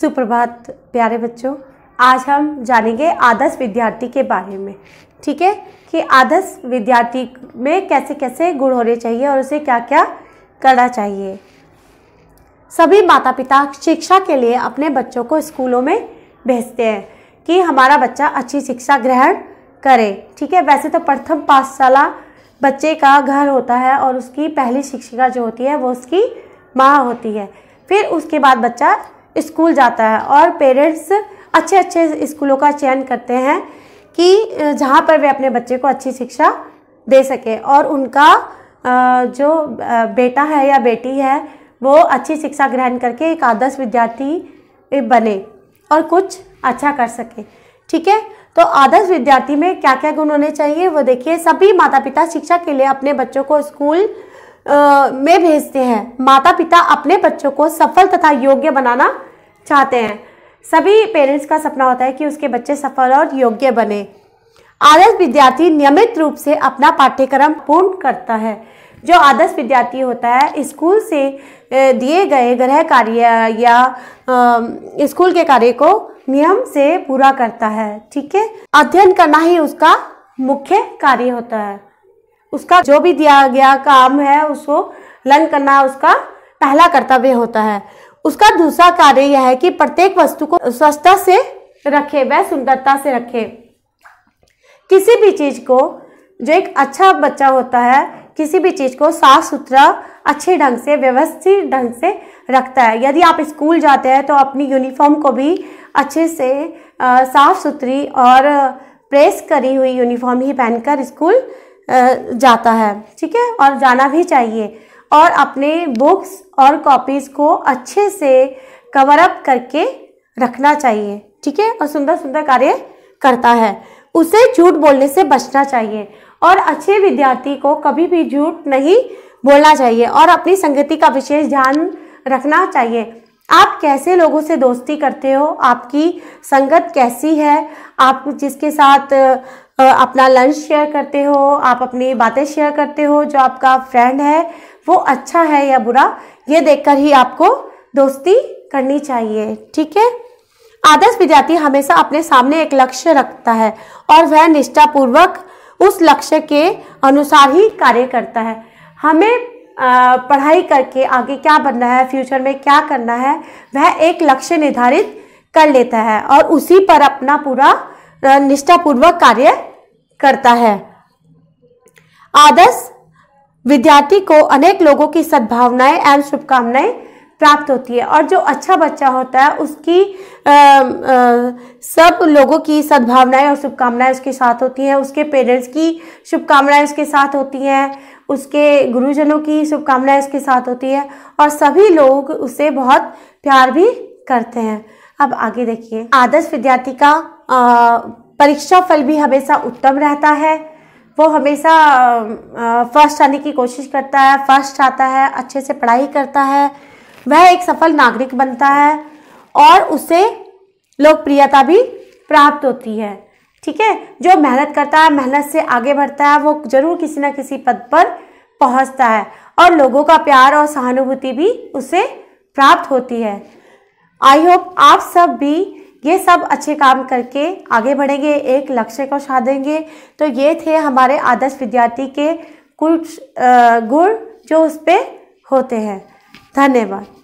सुप्रभात प्यारे बच्चों आज हम जानेंगे आदर्श विद्यार्थी के बारे में ठीक है कि आदर्श विद्यार्थी में कैसे कैसे गुण होने चाहिए और उसे क्या क्या करना चाहिए सभी माता पिता शिक्षा के लिए अपने बच्चों को स्कूलों में भेजते हैं कि हमारा बच्चा अच्छी शिक्षा ग्रहण करे ठीक है वैसे तो प्रथम पाठशाला बच्चे का घर होता है और उसकी पहली शिक्षिका जो होती है वो उसकी माँ होती है फिर उसके बाद बच्चा स्कूल जाता है और पेरेंट्स अच्छे अच्छे स्कूलों का चयन करते हैं कि जहाँ पर वे अपने बच्चे को अच्छी शिक्षा दे सके और उनका जो बेटा है या बेटी है वो अच्छी शिक्षा ग्रहण करके एक आदर्श विद्यार्थी बने और कुछ अच्छा कर सके ठीक है तो आदर्श विद्यार्थी में क्या क्या गुण होने चाहिए वो देखिए सभी माता पिता शिक्षा के लिए अपने बच्चों को स्कूल में भेजते हैं माता पिता अपने बच्चों को सफल तथा योग्य बनाना चाहते हैं सभी पेरेंट्स का सपना होता है कि उसके बच्चे सफल और योग्य बने आदर्श विद्यार्थी नियमित रूप से अपना पाठ्यक्रम पूर्ण करता है जो आदर्श विद्यार्थी होता है स्कूल से दिए गए गृह कार्य या स्कूल के कार्य को नियम से पूरा करता है ठीक है अध्ययन करना ही उसका मुख्य कार्य होता है उसका जो भी दिया गया काम है उसको लर्न करना उसका पहला कर्तव्य होता है उसका दूसरा कार्य यह है कि प्रत्येक वस्तु को स्वच्छता से रखे वह सुंदरता से रखे किसी भी चीज को जो एक अच्छा बच्चा होता है किसी भी चीज़ को साफ सुथरा अच्छे ढंग से व्यवस्थित ढंग से रखता है यदि आप स्कूल जाते हैं तो अपनी यूनिफॉर्म को भी अच्छे से साफ़ सुथरी और प्रेस करी हुई यूनिफॉर्म ही पहनकर स्कूल जाता है ठीक है और जाना भी चाहिए और अपने बुक्स और कॉपीज़ को अच्छे से कवर अप करके रखना चाहिए ठीक है और सुंदर सुंदर कार्य करता है उसे झूठ बोलने से बचना चाहिए और अच्छे विद्यार्थी को कभी भी झूठ नहीं बोलना चाहिए और अपनी संगति का विशेष ध्यान रखना चाहिए आप कैसे लोगों से दोस्ती करते हो आपकी संगत कैसी है आप जिसके साथ अपना लंच शेयर करते हो आप अपनी बातें शेयर करते हो जो आपका फ्रेंड है वो अच्छा है या बुरा ये देखकर ही आपको दोस्ती करनी चाहिए ठीक है आदर्श विद्यार्थी हमेशा अपने सामने एक लक्ष्य रखता है और वह निष्ठापूर्वक उस लक्ष्य के अनुसार ही कार्य करता है हमें पढ़ाई करके आगे क्या बनना है फ्यूचर में क्या करना है वह एक लक्ष्य निर्धारित कर लेता है और उसी पर अपना पूरा निष्ठापूर्वक कार्य करता है आदर्श विद्यार्थी को अनेक लोगों की सद्भावनाएं एवं शुभकामनाएं प्राप्त होती है और जो अच्छा बच्चा होता है उसकी आ, आ, सब लोगों की सद्भावनाएं और शुभकामनाएं उसके साथ होती हैं उसके पेरेंट्स की शुभकामनाएं उसके साथ होती हैं उसके गुरुजनों की शुभकामनाएं उसके साथ होती है और सभी लोग उसे बहुत प्यार भी करते हैं अब आगे देखिए आदर्श विद्यार्थी का आ, परीक्षा फल भी हमेशा उत्तम रहता है वो हमेशा फर्स्ट आने की कोशिश करता है फर्स्ट आता है अच्छे से पढ़ाई करता है वह एक सफल नागरिक बनता है और उसे लोकप्रियता भी प्राप्त होती है ठीक है जो मेहनत करता है मेहनत से आगे बढ़ता है वो जरूर किसी ना किसी पद पर पहुंचता है और लोगों का प्यार और सहानुभूति भी उसे प्राप्त होती है आई होप आप सब भी ये सब अच्छे काम करके आगे बढ़ेंगे एक लक्ष्य को साधेंगे तो ये थे हमारे आदर्श विद्यार्थी के कुछ गुण जो उस पर होते हैं धन्यवाद